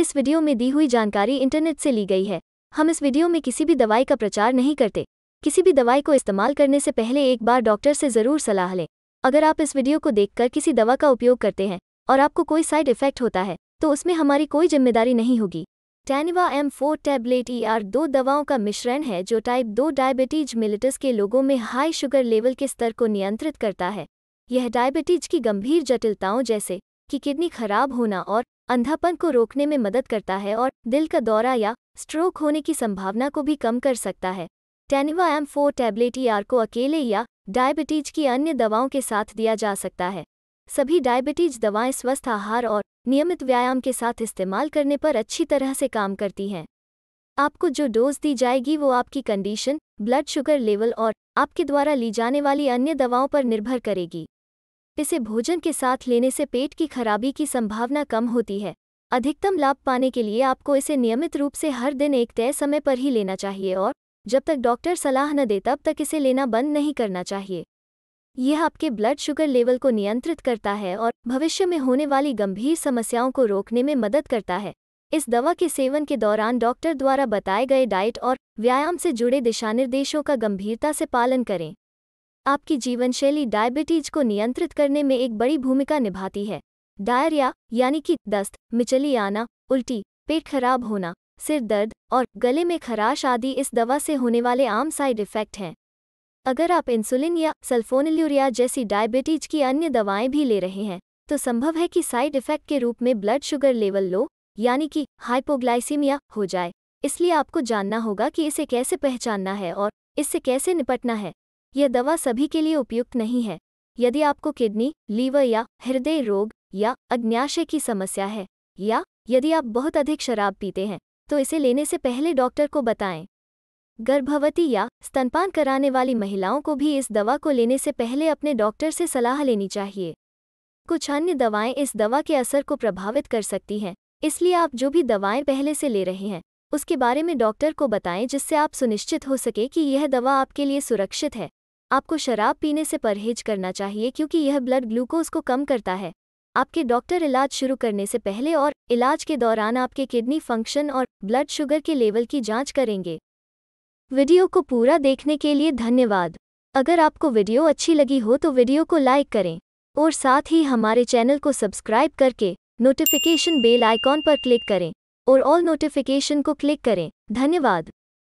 इस वीडियो में दी हुई जानकारी इंटरनेट से ली गई है हम इस वीडियो में किसी भी दवाई का प्रचार नहीं करते किसी भी दवाई को इस्तेमाल करने से पहले एक बार डॉक्टर से ज़रूर सलाह लें अगर आप इस वीडियो को देखकर किसी दवा का उपयोग करते हैं और आपको कोई साइड इफेक्ट होता है तो उसमें हमारी कोई जिम्मेदारी नहीं होगी Teniva M four tablet E R दो दवाओं का मिश्रण है जो टाइप दो डायबिटीज मिलिटस के लोगों में हाई शुगर लेवल के स्तर को नियंत्रित करता है यह डायबिटीज की गंभीर जटिलताओं जैसे की किडनी खराब होना और अंधापन को रोकने में मदद करता है और दिल का दौरा या स्ट्रोक होने की संभावना को भी कम कर सकता है Teniva M four tablet E को अकेले या डायबिटीज की अन्य दवाओं के साथ दिया जा सकता है सभी डायबिटीज दवाएं स्वस्थ आहार और नियमित व्यायाम के साथ इस्तेमाल करने पर अच्छी तरह से काम करती हैं आपको जो डोज दी जाएगी वो आपकी कंडीशन ब्लड शुगर लेवल और आपके द्वारा ली जाने वाली अन्य दवाओं पर निर्भर करेगी इसे भोजन के साथ लेने से पेट की खराबी की संभावना कम होती है अधिकतम लाभ पाने के लिए आपको इसे नियमित रूप से हर दिन एक तय समय पर ही लेना चाहिए और जब तक डॉक्टर सलाह न दे तब तक इसे लेना बंद नहीं करना चाहिए यह आपके ब्लड शुगर लेवल को नियंत्रित करता है और भविष्य में होने वाली गंभीर समस्याओं को रोकने में मदद करता है इस दवा के सेवन के दौरान डॉक्टर द्वारा बताए गए डाइट और व्यायाम से जुड़े दिशानिर्देशों का गंभीरता से पालन करें आपकी जीवनशैली डायबिटीज को नियंत्रित करने में एक बड़ी भूमिका निभाती है डायरिया यानी कि दस्त मिचली आना उल्टी पेट खराब होना सिर दर्द और गले में खराश आदि इस दवा से होने वाले आम साइड इफ़ेक्ट हैं अगर आप इंसुलिन या सल्फोनिल्यूरिया जैसी डायबिटीज की अन्य दवाएं भी ले रहे हैं तो संभव है कि साइड इफ़ेक्ट के रूप में ब्लड शुगर लेवल लो यानी कि हाइपोग्लाइसीमिया हो जाए इसलिए आपको जानना होगा कि इसे कैसे पहचानना है और इससे कैसे निपटना है यह दवा सभी के लिए उपयुक्त नहीं है यदि आपको किडनी लीवर या हृदय रोग या अग्न्याशय की समस्या है या यदि आप बहुत अधिक शराब पीते हैं तो इसे लेने से पहले डॉक्टर को बताएं गर्भवती या स्तनपान कराने वाली महिलाओं को भी इस दवा को लेने से पहले अपने डॉक्टर से सलाह लेनी चाहिए कुछ अन्य दवाएं इस दवा के असर को प्रभावित कर सकती हैं इसलिए आप जो भी दवाएं पहले से ले रहे हैं उसके बारे में डॉक्टर को बताएं जिससे आप सुनिश्चित हो सके कि यह दवा आपके लिए सुरक्षित है आपको शराब पीने से परहेज करना चाहिए क्योंकि यह ब्लड ग्लूकोज को कम करता है आपके डॉक्टर इलाज शुरू करने से पहले और इलाज के दौरान आपके किडनी फंक्शन और ब्लड शुगर के लेवल की जांच करेंगे वीडियो को पूरा देखने के लिए धन्यवाद अगर आपको वीडियो अच्छी लगी हो तो वीडियो को लाइक करें और साथ ही हमारे चैनल को सब्सक्राइब करके नोटिफिकेशन बेल आइकॉन पर क्लिक करें और ऑल नोटिफिकेशन को क्लिक करें धन्यवाद